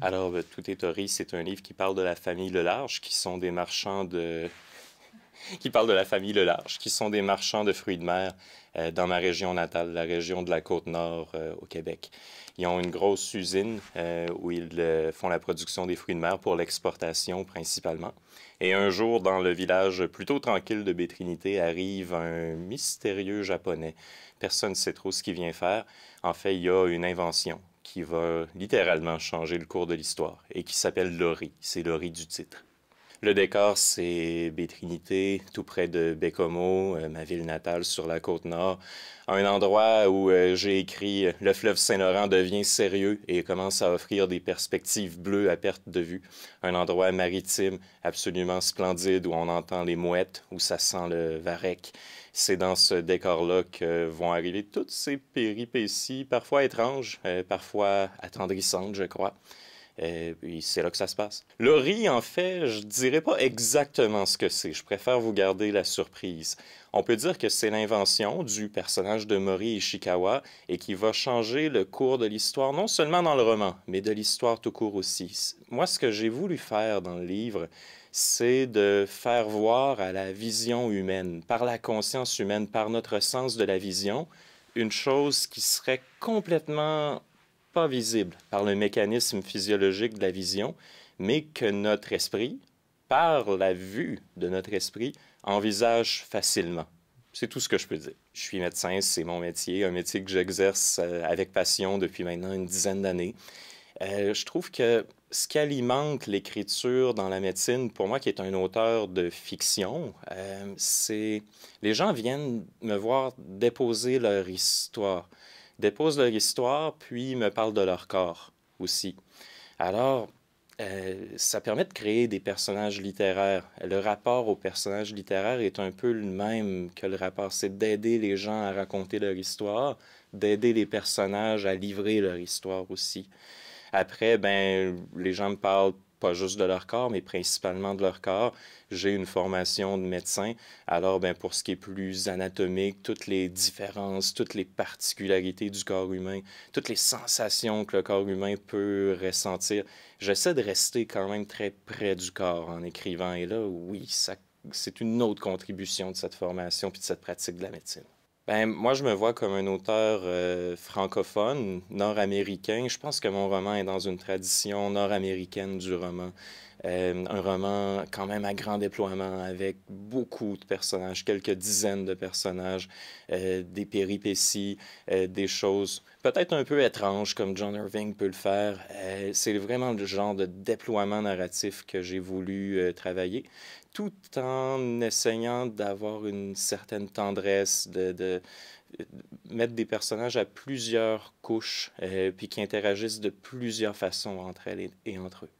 Alors, euh, Tout est Tori, c'est un livre qui parle de la famille Le Large, qui sont des marchands de... qui parle de la famille Le qui sont des marchands de fruits de mer euh, dans ma région natale, la région de la Côte-Nord euh, au Québec. Ils ont une grosse usine où ils font la production des fruits de mer pour l'exportation principalement. Et un jour, dans le village plutôt tranquille de Bétrinité, arrive un mystérieux japonais. Personne ne sait trop ce qu'il vient faire. En fait, il y a une invention qui va littéralement changer le cours de l'histoire et qui s'appelle Laurie. C'est Laurie du titre. Le décor, c'est Bétrinité, tout près de Bécomo, euh, ma ville natale sur la côte nord. Un endroit où euh, j'ai écrit euh, Le fleuve Saint-Laurent devient sérieux et commence à offrir des perspectives bleues à perte de vue. Un endroit maritime absolument splendide où on entend les mouettes, où ça sent le varech. C'est dans ce décor-là que vont arriver toutes ces péripéties, parfois étranges, parfois attendrissantes, je crois. Et eh, c'est là que ça se passe. Le riz, en fait, je dirais pas exactement ce que c'est. Je préfère vous garder la surprise. On peut dire que c'est l'invention du personnage de Mori Ishikawa et qui va changer le cours de l'histoire, non seulement dans le roman, mais de l'histoire tout court aussi. Moi, ce que j'ai voulu faire dans le livre, c'est de faire voir à la vision humaine, par la conscience humaine, par notre sens de la vision, une chose qui serait complètement pas visible par le mécanisme physiologique de la vision, mais que notre esprit, par la vue de notre esprit, envisage facilement. C'est tout ce que je peux dire. Je suis médecin, c'est mon métier, un métier que j'exerce euh, avec passion depuis maintenant une dizaine d'années. Euh, je trouve que ce qu'alimente l'écriture dans la médecine, pour moi qui est un auteur de fiction, euh, c'est les gens viennent me voir déposer leur histoire déposent leur histoire, puis me parlent de leur corps aussi. Alors, euh, ça permet de créer des personnages littéraires. Le rapport aux personnages littéraires est un peu le même que le rapport. C'est d'aider les gens à raconter leur histoire, d'aider les personnages à livrer leur histoire aussi. Après, ben, les gens me parlent pas juste de leur corps, mais principalement de leur corps. J'ai une formation de médecin. Alors, ben, pour ce qui est plus anatomique, toutes les différences, toutes les particularités du corps humain, toutes les sensations que le corps humain peut ressentir, j'essaie de rester quand même très près du corps en écrivant. Et là, oui, c'est une autre contribution de cette formation puis de cette pratique de la médecine. Ben, moi, je me vois comme un auteur euh, francophone, nord-américain. Je pense que mon roman est dans une tradition nord-américaine du roman. Euh, un roman quand même à grand déploiement avec beaucoup de personnages, quelques dizaines de personnages, euh, des péripéties, des choses peut-être un peu étranges comme John Irving peut le faire. C'est vraiment le genre de déploiement narratif que j'ai voulu travailler tout en essayant d'avoir une certaine tendresse, de, mettre des personnages à plusieurs couches, euh, puis qui interagissent de plusieurs façons entre elles et entre eux.